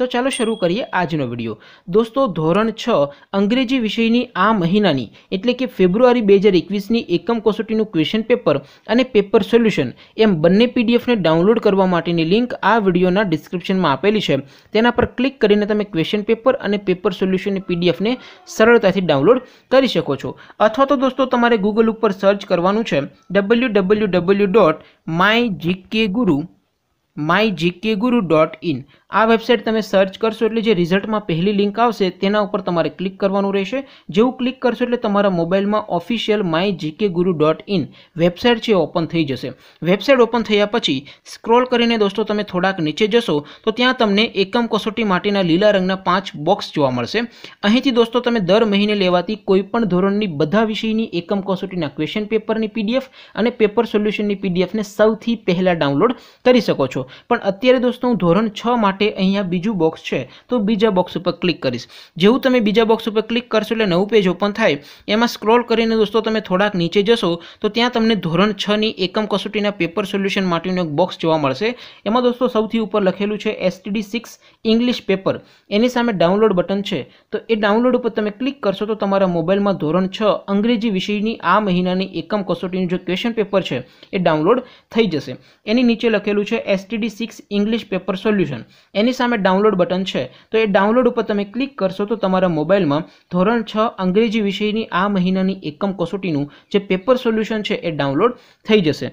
તો ચાલો શરૂ કરીએ આજનો વિડીયો દોસ્તો ધોરણ છ અંગ્રેજી વિષયની આ મહિનાની એટલે કે ફેબ્રુઆરી બે હજાર એકવીસની એકમ કસોટીનું ક્વેશ્ચન પેપર અને પેપર સોલ્યુશન એમ બંને પીડીએફને ડાઉનલોડ કરવા માટેની લિંક આ વિડીયોના ડિસ્ક્રિપ્શનમાં આપેલી છે તેના પર ક્લિક કરીને તમે ક્વેશ્ચન પેપર અને પેપર સોલ્યુશનની પીડીએફને સરળતાથી ડાઉનલોડ કરી શકો છો અથવા તો દોસ્તો તમારે ગૂગલ ઉપર સર્ચ કરવાનું છે W W W dot my GK Guru my GK Guru dot in આ વેબસાઇટ તમે સર્ચ કરશો એટલે જે રિઝલ્ટમાં પહેલી લિંક આવશે તેના ઉપર તમારે ક્લિક કરવાનું રહેશે જેવું ક્લિક કરશો એટલે તમારા મોબાઈલમાં official my GK Guru dot in website છે ઓપન થઈ જશે વેબસાઇટ ઓપન થયા પછી સ્ક્રોલ કરીને દોસ્તો તમે થોડાક નીચે જશો તો ત્યાં તમને એકમ કસોટી માટેના લીલા રંગના પાંચ બોક્સ જોવા મળશે અહીંથી દોસ્તો તમે દર મહિને લેવાતી કોઈપણ ધોરણની બધા વિષયની એકમ કસોટીના ક્વેશ્ચન પેપરની પીડીએફ અને પેપર સોલ્યુશનની પીડીએફને સૌથી પહેલાં ડાઉનલોડ કરી શકો છો પણ અત્યારે દોસ્તો હું ધોરણ છ માટે અહીંયા બીજું બોક્સ છે તો બીજા બોક્સ ઉપર ક્લિક કરીશ જેવું તમે બીજા બોક્સ ઉપર ક્લિક કરશો એટલે નવું પેજ ઓપન થાય એમાં સ્ક્રોલ કરીને દોસ્તો તમે થોડાક નીચે જશો તો ત્યાં તમને ધોરણ છની એકમ કસોટીના પેપર સોલ્યુશન માટેનું એક બોક્સ જોવા મળશે એમાં દોસ્તો સૌથી ઉપર લખેલું છે એસટીડી સિક્સ ઇંગ્લિશ પેપર એની સામે ડાઉનલોડ બટન છે તો એ ડાઉનલોડ ઉપર તમે ક્લિક કરશો તો તમારા મોબાઈલમાં ધોરણ છ અંગ્રેજી વિષયની આ મહિનાની એકમ કસોટીનું જે ક્વેશ્ચન પેપર છે એ ડાઉનલોડ થઈ જશે એની નીચે લખેલું છે ST STD six English paper solution એની સામે ડાઉનલોડ બટન છે તો એ ડાઉનલોડ ઉપર તમે ક્લિક કરશો તો તમારા મોબાઈલમાં ધોરણ છ અંગ્રેજી વિષયની આ મહિનાની એકમ કસોટીનું જે પેપર સોલ્યુશન છે એ ડાઉનલોડ થઈ જશે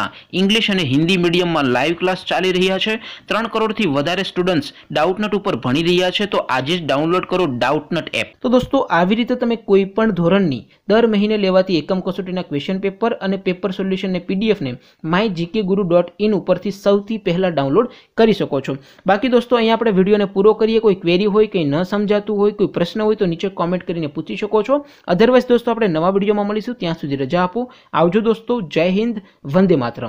શાળાના ઇંગ્લિશ અને હિન્દી મીડિયમમાં લાઈવ ક્લાસ ચાલી રહ્યા છે ત્રણ કરોડથી વધારે સ્ટુડન્ટ્સ ડાઉટનટ ઉપર ભણી રહ્યા છે તો આજે જ ડાઉનલોડ કરો ડાઉટનટ એપ તો દોસ્તો આવી રીતે તમે કોઈ પણ ધોરણની દર મહિને લેવાતી એકમ કસોટીના ક્વેશ્ચન પેપર અને પેપર સોલ્યુશનને પીડીએફને my GK Guru dot in ઉપરથી સૌથી પહેલાં ડાઉનલોડ કરી શકો છો બાકી દોસ્તો અહીંયા આપણે વિડીયોને પૂરો કરીએ કોઈ ક્વેરી હોય કંઈ ન સમજાતું હોય કોઈ પ્રશ્ન હોય તો નીચે કોમેન્ટ કરીને પૂછી શકો છો અધરવાઇઝ દોસ્તો આપણે નવા વિડીયોમાં મળીશું ત્યાં સુધી રજા આપો આવજો દોસ્તો જય હિન્દ વંદે માતરમ